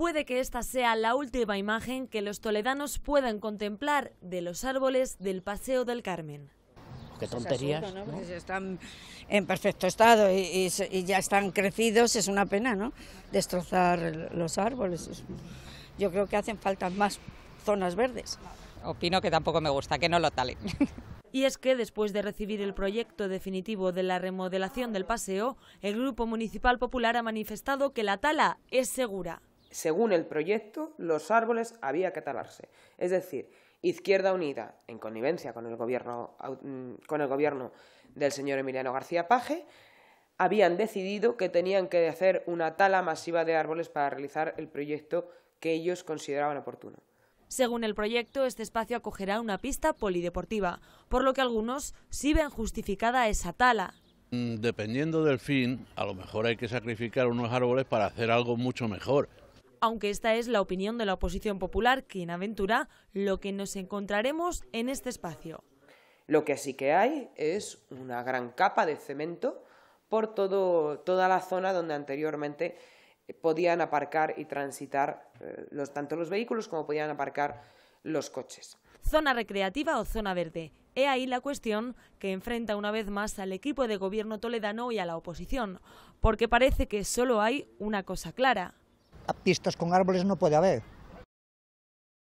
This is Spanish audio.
puede que esta sea la última imagen que los toledanos puedan contemplar de los árboles del Paseo del Carmen. Qué tonterías. Si Están en perfecto estado y, y, ya están crecidos, es una pena, ¿no? Destrozar los árboles. Yo creo que hacen falta más zonas verdes. Opino que tampoco me gusta, que no lo talen. Y es que después de recibir el proyecto definitivo de la remodelación del paseo, el Grupo Municipal Popular ha manifestado que la tala es segura según el proyecto, los árboles había que talarse. Es decir, Izquierda Unida, en connivencia con el gobierno, mm, con el gobierno del señor Emiliano García Page, habían decidido que tenían que hacer una tala masiva de árboles para realizar el proyecto que ellos consideraban oportuno. Según el proyecto, este espacio acogerá una pista polideportiva, por lo que algunos sí ven justificada esa tala. Mm, dependiendo del fin, a lo mejor hay que sacrificar unos árboles para hacer algo mucho mejor aunque esta es la opinión de la oposición popular, quien aventura lo que nos encontraremos en este espacio. Lo que sí que hay es una gran capa de cemento por toda la zona donde anteriormente eh, podían aparcar y transitar eh, tanto los vehículos como podían aparcar los coches. Zona recreativa o zona verde. He ahí la cuestión que enfrenta una vez más al equipo de gobierno toledano y a la oposición, porque parece que solo hay una cosa clara, pistas con árboles no pode haber.